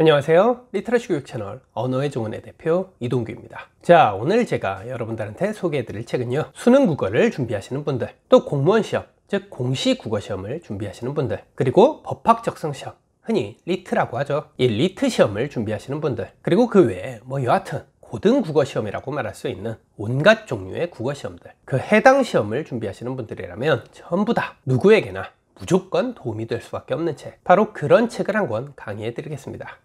안녕하세요 리터러시 교육 채널 언어의 종은의 대표 이동규입니다 자 오늘 제가 여러분들한테 소개해 드릴 책은요 수능 국어를 준비하시는 분들 또 공무원 시험 즉 공시 국어 시험을 준비하시는 분들 그리고 법학 적성 시험 흔히 리트라고 하죠 이 리트 시험을 준비하시는 분들 그리고 그 외에 뭐 여하튼 고등 국어 시험이라고 말할 수 있는 온갖 종류의 국어 시험들 그 해당 시험을 준비하시는 분들이라면 전부 다 누구에게나 무조건 도움이 될 수밖에 없는 책 바로 그런 책을 한 권 강의해 드리겠습니다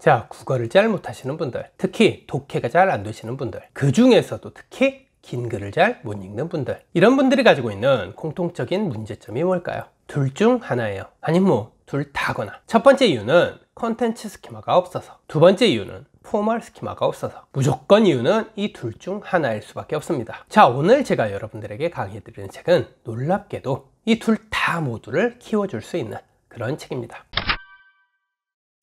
자, 국어를 잘 못하시는 분들, 특히 독해가 잘 안 되시는 분들, 그 중에서도 특히 긴 글을 잘 못 읽는 분들, 이런 분들이 가지고 있는 공통적인 문제점이 뭘까요? 둘 중 하나예요. 아니, 뭐, 둘 다거나. 첫 번째 이유는 컨텐츠 스키마가 없어서. 두 번째 이유는 포멀 스키마가 없어서 무조건 이유는 이 둘 중 하나일 수밖에 없습니다 자 오늘 제가 여러분들에게 강의해 드리는 책은 놀랍게도 이 둘 다 모두를 키워줄 수 있는 그런 책입니다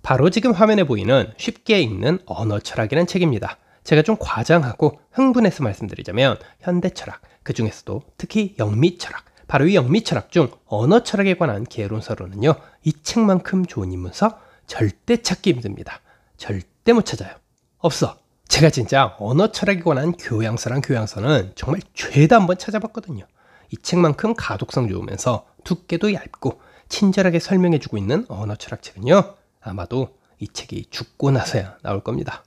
바로 지금 화면에 보이는 쉽게 읽는 언어 철학이라는 책입니다. 제가 좀 과장하고 흥분해서 말씀드리자면 현대 철학, 그 중에서도 특히 영미 철학, 바로 이 영미 철학 중 언어 철학에 관한 개론서로는요, 이 책만큼 좋은 인문서 절대 찾기 힘듭니다. 절대 못 찾아요. 없어. 제가 진짜 언어 철학에 관한 교양서랑 교양서는 정말 죄다 한번 찾아봤거든요. 이 책만큼 가독성 좋으면서 두께도 얇고 친절하게 설명해주고 있는 언어 철학 책은요, 아마도 이 책이 죽고 나서야 나올 겁니다.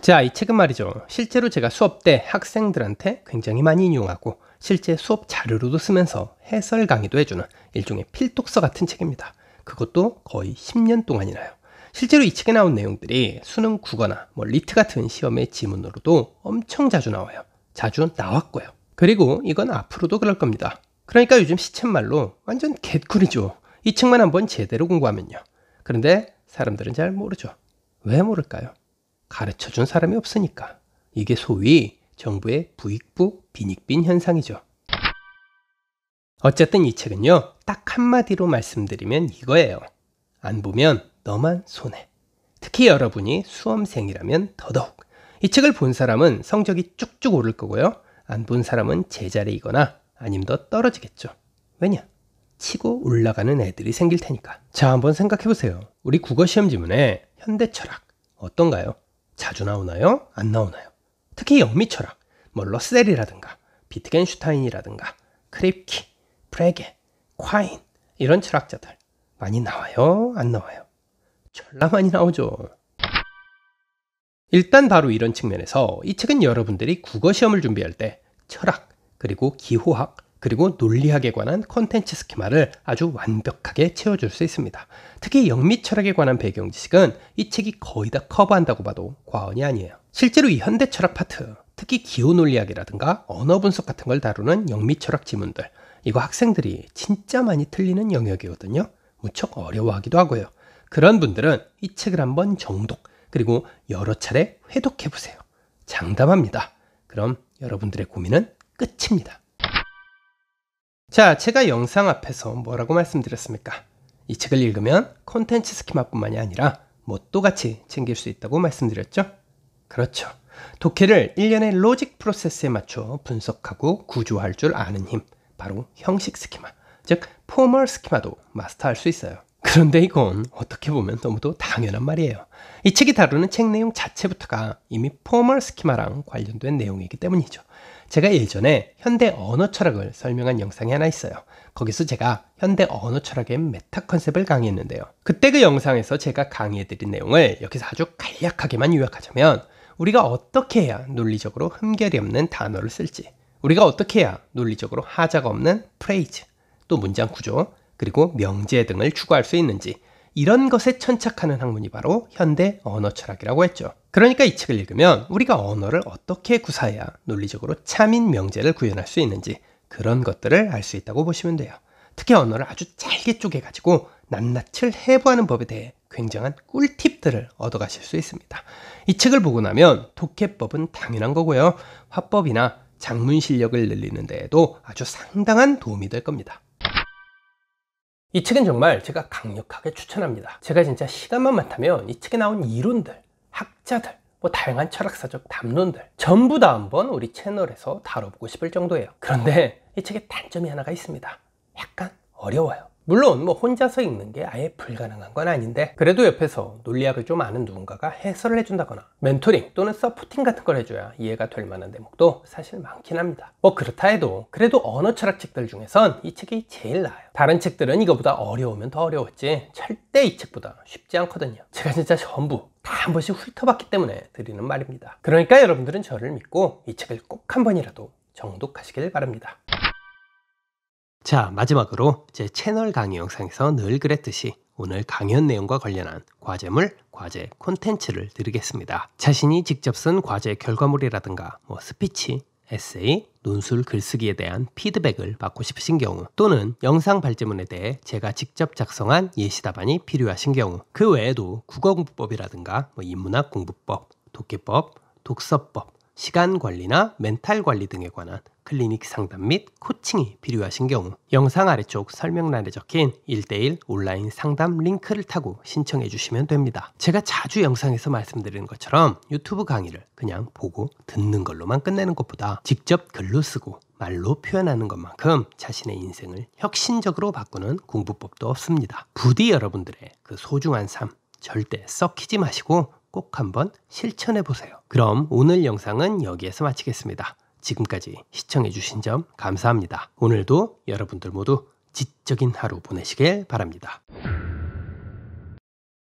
자, 이 책은 말이죠. 실제로 제가 수업 때 학생들한테 굉장히 많이 인용하고 실제 수업 자료로도 쓰면서 해설 강의도 해주는 일종의 필독서 같은 책입니다. 그것도 거의 10년 동안이나요. 실제로 이 책에 나온 내용들이 수능 국어나 뭐 리트 같은 시험의 지문으로도 엄청 자주 나와요. 자주 나왔고요. 그리고 이건 앞으로도 그럴 겁니다. 그러니까 요즘 시쳇말로 완전 개꿀이죠. 이 책만 한번 제대로 공부하면요. 그런데 사람들은 잘 모르죠. 왜 모를까요? 가르쳐 준 사람이 없으니까. 이게 소위 정부의 부익부 빈익빈 현상이죠. 어쨌든 이 책은요, 딱 한마디로 말씀드리면 이거예요. 안 보면 너만 손해. 특히 여러분이 수험생이라면 더더욱. 이 책을 본 사람은 성적이 쭉쭉 오를 거고요. 안 본 사람은 제자리이거나 아님 더 떨어지겠죠. 왜냐? 치고 올라가는 애들이 생길 테니까. 자, 한번 생각해 보세요. 우리 국어 시험 지문에 현대 철학 어떤가요? 자주 나오나요? 안 나오나요? 특히 영미 철학, 뭐 러셀이라든가 비트겐슈타인이라든가 크립키, 프레게, 콰인 이런 철학자들 많이 나와요? 안 나와요? 졸라 많이 나오죠. 일단 바로 이런 측면에서 이 책은 여러분들이 국어 시험을 준비할 때 철학, 그리고 기호학, 그리고 논리학에 관한 컨텐츠 스키마를 아주 완벽하게 채워줄 수 있습니다. 특히 영미 철학에 관한 배경 지식은 이 책이 거의 다 커버한다고 봐도 과언이 아니에요. 실제로 이 현대 철학 파트, 특히 기호 논리학이라든가 언어 분석 같은 걸 다루는 영미 철학 지문들, 이거 학생들이 진짜 많이 틀리는 영역이거든요. 무척 어려워하기도 하고요. 그런 분들은 이 책을 한번 정독, 그리고 여러 차례 회독해보세요. 장담합니다. 그럼 여러분들의 고민은 끝입니다. 자, 제가 영상 앞에서 뭐라고 말씀드렸습니까? 이 책을 읽으면 콘텐츠 스키마뿐만이 아니라 뭣도 같이 챙길 수 있다고 말씀드렸죠? 그렇죠. 독해를 일련의 로직 프로세스에 맞춰 분석하고 구조할 줄 아는 힘, 바로 형식 스키마, 즉 포멀 스키마도 마스터할 수 있어요. 그런데 이건 어떻게 보면 너무도 당연한 말이에요. 이 책이 다루는 책 내용 자체부터가 이미 포멀 스키마랑 관련된 내용이기 때문이죠. 제가 예전에 현대 언어 철학을 설명한 영상이 하나 있어요. 거기서 제가 현대 언어 철학의 메타 컨셉을 강의했는데요. 그때 그 영상에서 제가 강의해드린 내용을 여기서 아주 간략하게만 요약하자면 우리가 어떻게 해야 논리적으로 흠결이 없는 단어를 쓸지, 우리가 어떻게 해야 논리적으로 하자가 없는 프레이즈, 또 문장 구조, 그리고 명제 등을 추구할 수 있는지 이런 것에 천착하는 학문이 바로 현대 언어 철학이라고 했죠. 그러니까 이 책을 읽으면 우리가 언어를 어떻게 구사해야 논리적으로 참인 명제를 구현할 수 있는지 그런 것들을 알 수 있다고 보시면 돼요. 특히 언어를 아주 잘게 쪼개가지고 낱낱을 해부하는 법에 대해 굉장한 꿀팁들을 얻어가실 수 있습니다. 이 책을 보고 나면 독해법은 당연한 거고요. 화법이나 작문 실력을 늘리는 데에도 아주 상당한 도움이 될 겁니다. 이 책은 정말 제가 강력하게 추천합니다. 제가 진짜 시간만 많다면 이 책에 나온 이론들, 학자들, 뭐 다양한 철학사적 담론들 전부 다 한번 우리 채널에서 다뤄보고 싶을 정도예요. 그런데 이 책의 단점이 하나가 있습니다. 약간 어려워요. 물론 뭐 혼자서 읽는 게 아예 불가능한 건 아닌데 그래도 옆에서 논리학을 좀 아는 누군가가 해설을 해준다거나 멘토링 또는 서포팅 같은 걸 해줘야 이해가 될 만한 대목도 사실 많긴 합니다 뭐 그렇다 해도 그래도 언어 철학 책들 중에선 이 책이 제일 나아요 다른 책들은 이거보다 어려우면 더 어려웠지 절대 이 책보다 쉽지 않거든요 제가 진짜 전부 다 한 번씩 훑어봤기 때문에 드리는 말입니다 그러니까 여러분들은 저를 믿고 이 책을 꼭 한 번이라도 정독하시길 바랍니다 자, 마지막으로 제 채널 강의 영상에서 늘 그랬듯이 오늘 강연 내용과 관련한 과제물, 과제 콘텐츠를 드리겠습니다. 자신이 직접 쓴 과제 결과물이라든가 뭐 스피치, 에세이, 논술 글쓰기에 대한 피드백을 받고 싶으신 경우 또는 영상 발제문에 대해 제가 직접 작성한 예시 답안이 필요하신 경우 그 외에도 국어 공부법이라든가 뭐 인문학 공부법, 독해법, 독서법, 시간 관리나 멘탈 관리 등에 관한 클리닉 상담 및 코칭이 필요하신 경우 영상 아래쪽 설명란에 적힌 1대1 온라인 상담 링크를 타고 신청해 주시면 됩니다. 제가 자주 영상에서 말씀드리는 것처럼 유튜브 강의를 그냥 보고 듣는 걸로만 끝내는 것보다 직접 글로 쓰고 말로 표현하는 것만큼 자신의 인생을 혁신적으로 바꾸는 공부법도 없습니다. 부디 여러분들의 그 소중한 삶 절대 썩히지 마시고 꼭 한번 실천해 보세요. 그럼 오늘 영상은 여기에서 마치겠습니다. 지금까지 시청해주신 점 감사합니다. 오늘도 여러분들 모두 지적인 하루 보내시길 바랍니다.